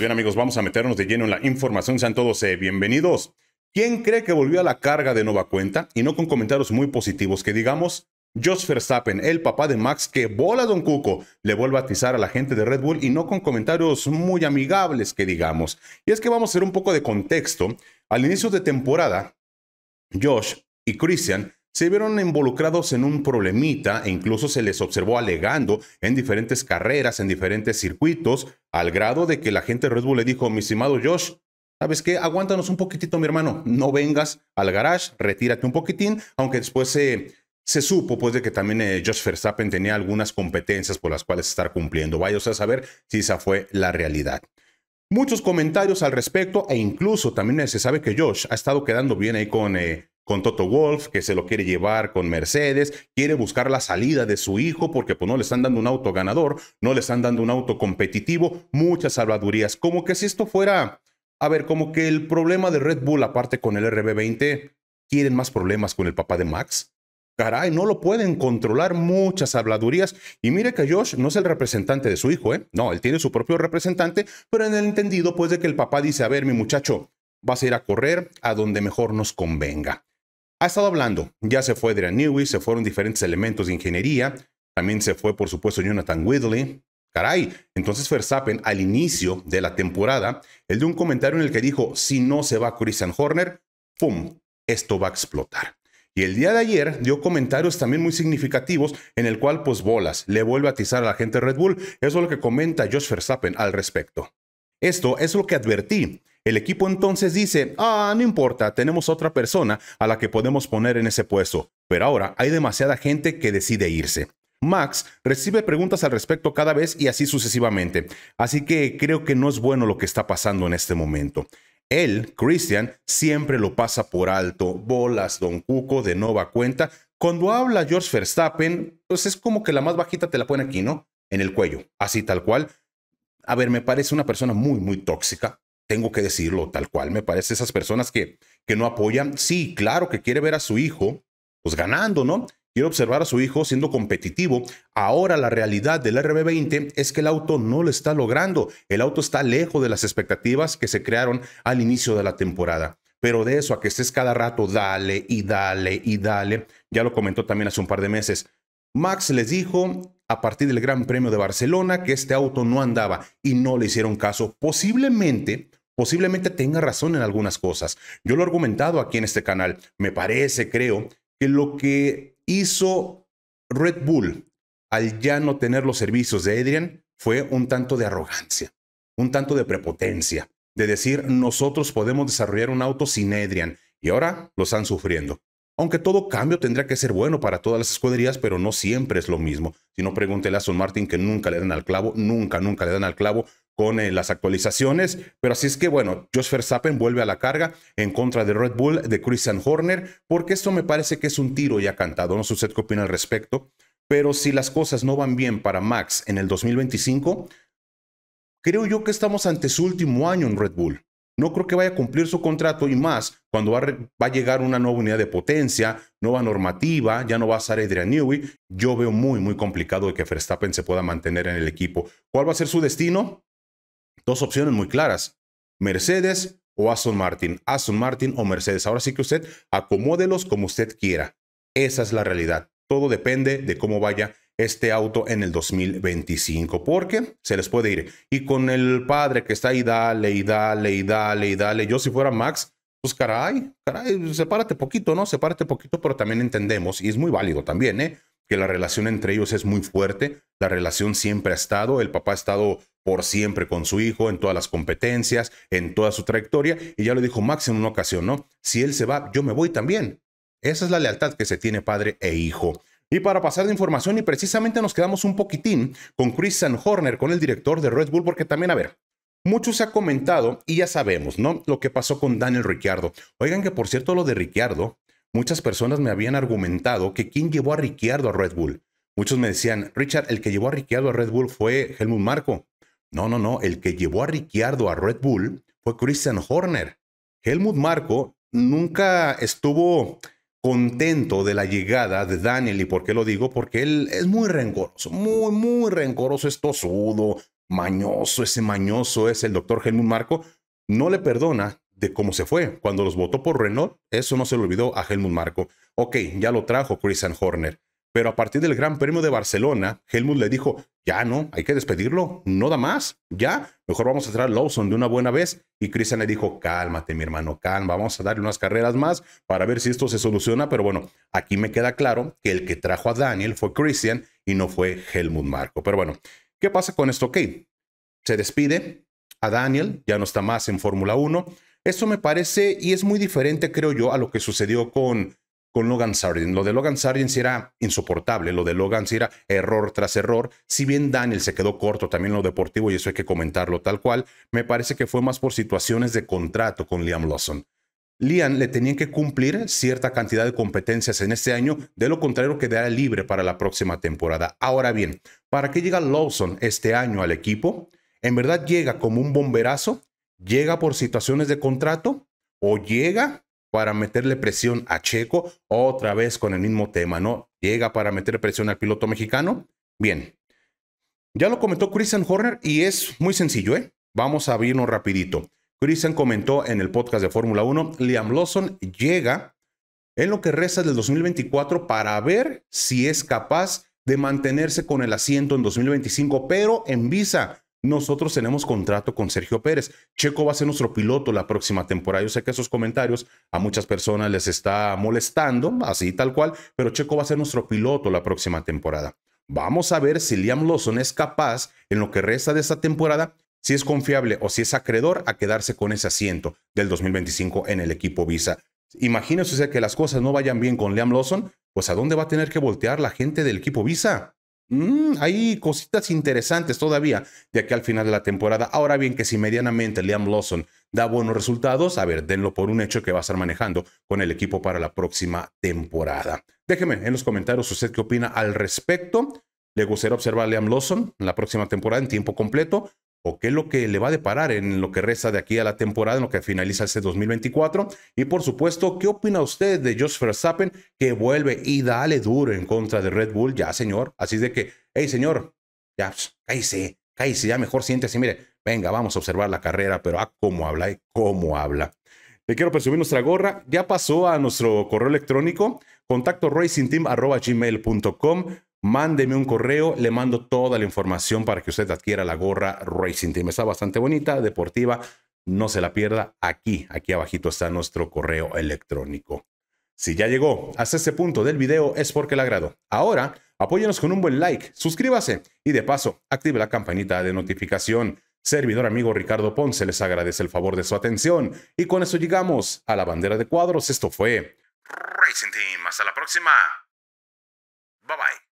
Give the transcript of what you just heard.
Pues bien amigos, vamos a meternos de lleno en la información. Sean todos eh, bienvenidos. ¿Quién cree que volvió a la carga de nueva cuenta? Y no con comentarios muy positivos, que digamos, Josh Verstappen, el papá de Max, que bola Don Cuco, le vuelve a atizar a la gente de Red Bull y no con comentarios muy amigables, que digamos. Y es que vamos a hacer un poco de contexto. Al inicio de temporada, Josh y Christian se vieron involucrados en un problemita e incluso se les observó alegando en diferentes carreras, en diferentes circuitos, al grado de que la gente de Red Bull le dijo, mi estimado Josh, ¿sabes qué? Aguántanos un poquitito, mi hermano, no vengas al garage, retírate un poquitín, aunque después se, se supo pues de que también eh, Josh Verstappen tenía algunas competencias por las cuales estar cumpliendo. Vaya a saber si esa fue la realidad. Muchos comentarios al respecto e incluso también eh, se sabe que Josh ha estado quedando bien ahí con eh, con Toto Wolf, que se lo quiere llevar con Mercedes, quiere buscar la salida de su hijo porque pues, no le están dando un auto ganador, no le están dando un auto competitivo, muchas habladurías. Como que si esto fuera, a ver, como que el problema de Red Bull, aparte con el RB20, quieren más problemas con el papá de Max. Caray, no lo pueden controlar muchas habladurías. Y mire que Josh no es el representante de su hijo, ¿eh? No, él tiene su propio representante, pero en el entendido, pues, de que el papá dice, a ver, mi muchacho, vas a ir a correr a donde mejor nos convenga ha estado hablando. Ya se fue Adrian Newey, se fueron diferentes elementos de ingeniería. También se fue, por supuesto, Jonathan Whitley. Caray, entonces Verstappen al inicio de la temporada, él dio un comentario en el que dijo, si no se va Christian Horner, ¡pum!, esto va a explotar. Y el día de ayer dio comentarios también muy significativos en el cual pues bolas, le vuelve a atizar a la gente Red Bull. Eso es lo que comenta Josh Verstappen al respecto. Esto es lo que advertí el equipo entonces dice, ah, no importa, tenemos otra persona a la que podemos poner en ese puesto, pero ahora hay demasiada gente que decide irse. Max recibe preguntas al respecto cada vez y así sucesivamente, así que creo que no es bueno lo que está pasando en este momento. Él, Christian, siempre lo pasa por alto, bolas, don Cuco, de nueva cuenta. Cuando habla George Verstappen, pues es como que la más bajita te la pone aquí, ¿no? En el cuello, así tal cual. A ver, me parece una persona muy, muy tóxica, tengo que decirlo tal cual, me parece esas personas que, que no apoyan, sí, claro que quiere ver a su hijo, pues ganando, ¿no? Quiere observar a su hijo siendo competitivo. Ahora la realidad del RB20 es que el auto no lo está logrando. El auto está lejos de las expectativas que se crearon al inicio de la temporada. Pero de eso a que estés cada rato, dale y dale y dale, ya lo comentó también hace un par de meses. Max les dijo a partir del Gran Premio de Barcelona que este auto no andaba y no le hicieron caso. Posiblemente Posiblemente tenga razón en algunas cosas. Yo lo he argumentado aquí en este canal. Me parece, creo, que lo que hizo Red Bull al ya no tener los servicios de Adrian fue un tanto de arrogancia, un tanto de prepotencia, de decir nosotros podemos desarrollar un auto sin Adrian y ahora lo están sufriendo. Aunque todo cambio tendría que ser bueno para todas las escuderías, pero no siempre es lo mismo. Si no, pregúntele a Aston Martin que nunca le dan al clavo, nunca, nunca le dan al clavo con eh, las actualizaciones. Pero así es que, bueno, Jos Verstappen vuelve a la carga en contra de Red Bull, de Christian Horner, porque esto me parece que es un tiro ya cantado. No sé usted qué opina al respecto. Pero si las cosas no van bien para Max en el 2025, creo yo que estamos ante su último año en Red Bull. No creo que vaya a cumplir su contrato y más cuando va a, llegar una nueva unidad de potencia, nueva normativa, ya no va a ser Adrian Newey. Yo veo muy, muy complicado que Verstappen se pueda mantener en el equipo. ¿Cuál va a ser su destino? dos opciones muy claras, Mercedes o Aston Martin, Aston Martin o Mercedes. Ahora sí que usted acomódelos como usted quiera. Esa es la realidad. Todo depende de cómo vaya este auto en el 2025, porque se les puede ir. Y con el padre que está ahí, dale y dale dale dale. Yo si fuera Max, pues caray, caray, sepárate poquito, ¿no? Sepárate poquito, pero también entendemos, y es muy válido también, ¿eh? Que la relación entre ellos es muy fuerte, la relación siempre ha estado, el papá ha estado por siempre con su hijo, en todas las competencias, en toda su trayectoria. Y ya lo dijo Max en una ocasión, ¿no? Si él se va, yo me voy también. Esa es la lealtad que se tiene padre e hijo. Y para pasar de información, y precisamente nos quedamos un poquitín con Chris Horner con el director de Red Bull, porque también, a ver, mucho se ha comentado y ya sabemos, ¿no? Lo que pasó con Daniel Ricciardo. Oigan que por cierto, lo de Ricciardo, muchas personas me habían argumentado que quién llevó a Ricciardo a Red Bull. Muchos me decían, Richard, el que llevó a Ricciardo a Red Bull fue Helmut Marco. No, no, no. El que llevó a Ricciardo a Red Bull fue Christian Horner. Helmut Marco nunca estuvo contento de la llegada de Daniel. ¿Y por qué lo digo? Porque él es muy rencoroso, muy, muy rencoroso, es tosudo, mañoso, ese mañoso es el doctor Helmut Marco. No le perdona de cómo se fue. Cuando los votó por Renault, eso no se le olvidó a Helmut Marco. Ok, ya lo trajo Christian Horner. Pero a partir del Gran Premio de Barcelona, Helmut le dijo, ya no, hay que despedirlo, no da más, ya, mejor vamos a traer a Lawson de una buena vez. Y Christian le dijo, cálmate mi hermano, calma, vamos a darle unas carreras más para ver si esto se soluciona. Pero bueno, aquí me queda claro que el que trajo a Daniel fue Christian y no fue Helmut Marco. Pero bueno, ¿qué pasa con esto? Ok, se despide a Daniel, ya no está más en Fórmula 1. Esto me parece y es muy diferente, creo yo, a lo que sucedió con con Logan Sargent. Lo de Logan Sargent era insoportable, lo de Logan será era error tras error. Si bien Daniel se quedó corto también en lo deportivo, y eso hay que comentarlo tal cual, me parece que fue más por situaciones de contrato con Liam Lawson. Liam le tenían que cumplir cierta cantidad de competencias en este año, de lo contrario quedará libre para la próxima temporada. Ahora bien, ¿para qué llega Lawson este año al equipo? ¿En verdad llega como un bomberazo? ¿Llega por situaciones de contrato? ¿O llega para meterle presión a Checo, otra vez con el mismo tema, ¿no? Llega para meter presión al piloto mexicano. Bien, ya lo comentó Christian Horner y es muy sencillo, ¿eh? Vamos a abrirnos rapidito. Christian comentó en el podcast de Fórmula 1, Liam Lawson llega en lo que resta del 2024 para ver si es capaz de mantenerse con el asiento en 2025, pero en visa nosotros tenemos contrato con Sergio Pérez. Checo va a ser nuestro piloto la próxima temporada. Yo sé que esos comentarios a muchas personas les está molestando, así tal cual, pero Checo va a ser nuestro piloto la próxima temporada. Vamos a ver si Liam Lawson es capaz, en lo que resta de esta temporada, si es confiable o si es acreedor a quedarse con ese asiento del 2025 en el equipo Visa. Imagínense que las cosas no vayan bien con Liam Lawson, pues ¿a dónde va a tener que voltear la gente del equipo Visa? Mm, hay cositas interesantes todavía de aquí al final de la temporada. Ahora bien, que si medianamente Liam Lawson da buenos resultados, a ver, denlo por un hecho que va a estar manejando con el equipo para la próxima temporada. Déjeme en los comentarios usted qué opina al respecto. ¿Le gustaría observar a Liam Lawson la próxima temporada en tiempo completo? o qué es lo que le va a deparar en lo que resta de aquí a la temporada, en lo que finaliza este 2024. Y por supuesto, ¿qué opina usted de Jos Verstappen que vuelve y dale duro en contra de Red Bull? Ya, señor. Así de que, hey, señor, ya, pues, cállese, cállese, ya mejor siéntese. Mire, venga, vamos a observar la carrera, pero a ah, cómo habla, y eh, cómo habla. Le quiero presumir nuestra gorra. Ya pasó a nuestro correo electrónico, contacto racingteam.com mándeme un correo, le mando toda la información para que usted adquiera la gorra Racing Team. Está bastante bonita, deportiva, no se la pierda. Aquí, aquí abajito está nuestro correo electrónico. Si ya llegó hasta este punto del video es porque le agrado. Ahora, apóyenos con un buen like, suscríbase y de paso, active la campanita de notificación. Servidor amigo Ricardo Ponce les agradece el favor de su atención. Y con eso llegamos a la bandera de cuadros. Esto fue Racing Team. Hasta la próxima. Bye bye.